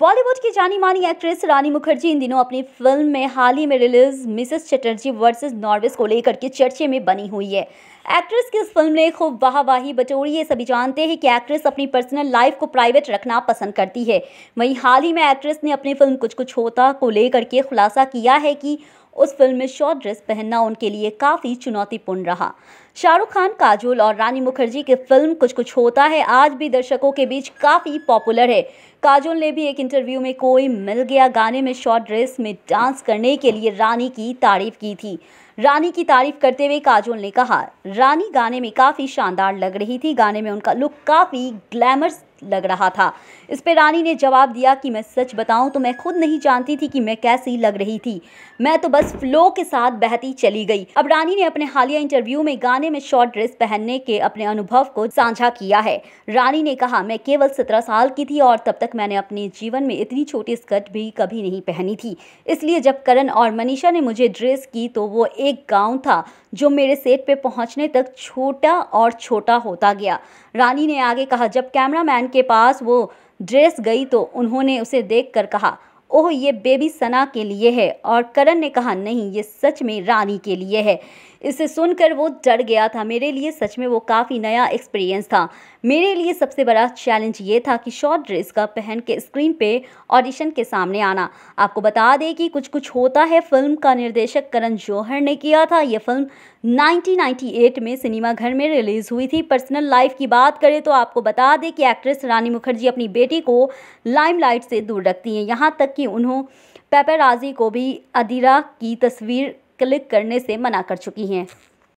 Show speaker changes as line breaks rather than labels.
बॉलीवुड की जानी मानी एक्ट्रेस रानी मुखर्जी इन दिनों अपनी फिल्म में हाल ही में release Mrs Chatterjee versus Norway को लेकर के चर्चे में बनी हुई है एक्ट्रेस की इस फिल्म ने खूब वाहवाही बटोरी है सभी जानते हैं कि एक्ट्रेस अपनी पर्सनल लाइफ को प्राइवेट रखना पसंद करती है वहीं हाल ही में एक्ट्रेस ने अपनी फिल्म कुछ कुछ होता को लेकर के खुलासा किया है कि उस फिल्म में शॉर्ट ड्रेस पहनना उनके लिए काफ़ी चुनौतीपूर्ण रहा शाहरुख खान काजोल और रानी मुखर्जी की फिल्म कुछ कुछ होता है आज भी दर्शकों के बीच काफ़ी पॉपुलर है काजोल ने भी एक इंटरव्यू में कोई मिल गया गाने में शॉर्ट ड्रेस में डांस करने के लिए रानी की तारीफ की थी रानी की तारीफ करते हुए काजोल ने कहा रानी गाने में काफ़ी शानदार लग रही थी गाने में उनका लुक काफ़ी ग्लैमरस लग रहा था इस पर रानी ने जवाब दिया कि मैं सच बताऊं तो मैं खुद नहीं जानती थी कि मैं कैसी लग रही थी मैं तो बस फ्लो के साथ बहती चली गई अब रानी ने अपने हालिया इंटरव्यू में गाने ज़माने में शॉर्ट ड्रेस पहनने के अपने अनुभव को साझा किया है रानी ने कहा मैं केवल सत्रह साल की थी और तब तक मैंने अपने जीवन में इतनी छोटी स्कर्ट भी कभी नहीं पहनी थी इसलिए जब करण और मनीषा ने मुझे ड्रेस की तो वो एक गाँव था जो मेरे सेट पे पहुंचने तक छोटा और छोटा होता गया रानी ने आगे कहा जब कैमरामैन के पास वो ड्रेस गई तो उन्होंने उसे देखकर कहा ओह ये बेबी सना के लिए है और करण ने कहा नहीं ये सच में रानी के लिए है इसे सुनकर वो डर गया था मेरे लिए सच में वो काफ़ी नया एक्सपीरियंस था मेरे लिए सबसे बड़ा चैलेंज ये था कि शॉर्ट ड्रेस का पहन के स्क्रीन पे ऑडिशन के सामने आना आपको बता दें कि कुछ कुछ होता है फिल्म का निर्देशक करण जौहर ने किया था यह फिल्म 1998 में सिनेमा घर में रिलीज़ हुई थी पर्सनल लाइफ की बात करें तो आपको बता दें कि एक्ट्रेस रानी मुखर्जी अपनी बेटी को लाइमलाइट से दूर रखती हैं यहाँ तक कि उन्होंने पेपराजी को भी अदीरा की तस्वीर क्लिक करने से मना कर चुकी हैं